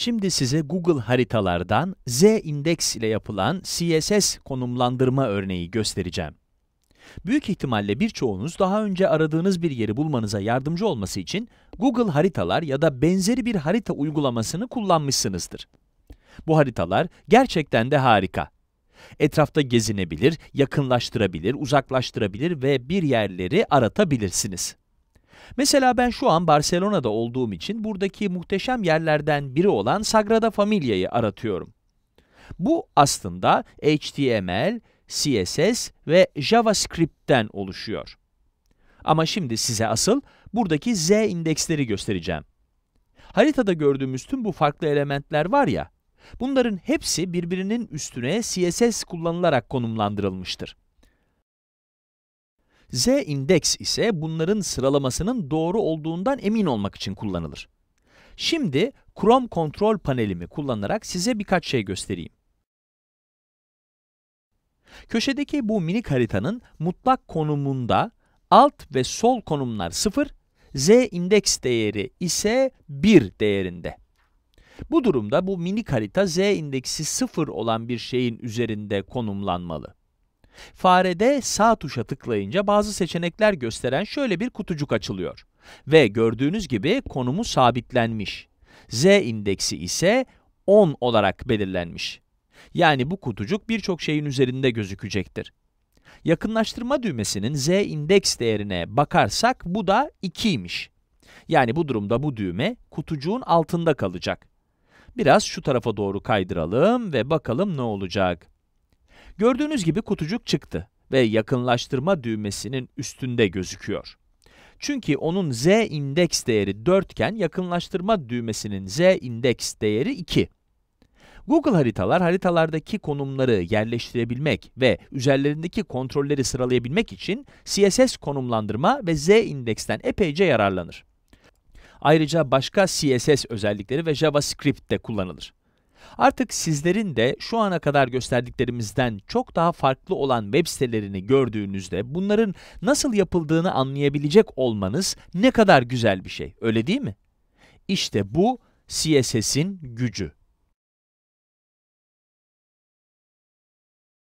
Şimdi size Google haritalardan Z-indeks ile yapılan CSS konumlandırma örneği göstereceğim. Büyük ihtimalle birçoğunuz daha önce aradığınız bir yeri bulmanıza yardımcı olması için Google haritalar ya da benzeri bir harita uygulamasını kullanmışsınızdır. Bu haritalar gerçekten de harika. Etrafta gezinebilir, yakınlaştırabilir, uzaklaştırabilir ve bir yerleri aratabilirsiniz. Mesela ben şu an Barcelona'da olduğum için buradaki muhteşem yerlerden biri olan Sagrada Familia'yı aratıyorum. Bu aslında HTML, CSS ve JavaScript'ten oluşuyor. Ama şimdi size asıl buradaki Z indeksleri göstereceğim. Haritada gördüğümüz tüm bu farklı elementler var ya, bunların hepsi birbirinin üstüne CSS kullanılarak konumlandırılmıştır. Z indeks ise bunların sıralamasının doğru olduğundan emin olmak için kullanılır. Şimdi Chrome kontrol panelimi kullanarak size birkaç şey göstereyim. Köşedeki bu mini haritanın mutlak konumunda alt ve sol konumlar 0, Z indeks değeri ise 1 değerinde. Bu durumda bu mini harita Z indeksi 0 olan bir şeyin üzerinde konumlanmalı. Farede sağ tuşa tıklayınca bazı seçenekler gösteren şöyle bir kutucuk açılıyor. Ve gördüğünüz gibi konumu sabitlenmiş. Z indeksi ise 10 olarak belirlenmiş. Yani bu kutucuk birçok şeyin üzerinde gözükecektir. Yakınlaştırma düğmesinin z indeks değerine bakarsak bu da 2'ymiş. Yani bu durumda bu düğme kutucuğun altında kalacak. Biraz şu tarafa doğru kaydıralım ve bakalım ne olacak. Gördüğünüz gibi kutucuk çıktı ve yakınlaştırma düğmesinin üstünde gözüküyor. Çünkü onun z indeks değeri 4 iken yakınlaştırma düğmesinin z indeks değeri 2. Google haritalar haritalardaki konumları yerleştirebilmek ve üzerlerindeki kontrolleri sıralayabilmek için CSS konumlandırma ve z indeksten epeyce yararlanır. Ayrıca başka CSS özellikleri ve JavaScript de kullanılır. Artık sizlerin de şu ana kadar gösterdiklerimizden çok daha farklı olan web sitelerini gördüğünüzde bunların nasıl yapıldığını anlayabilecek olmanız ne kadar güzel bir şey, öyle değil mi? İşte bu CSS'in gücü.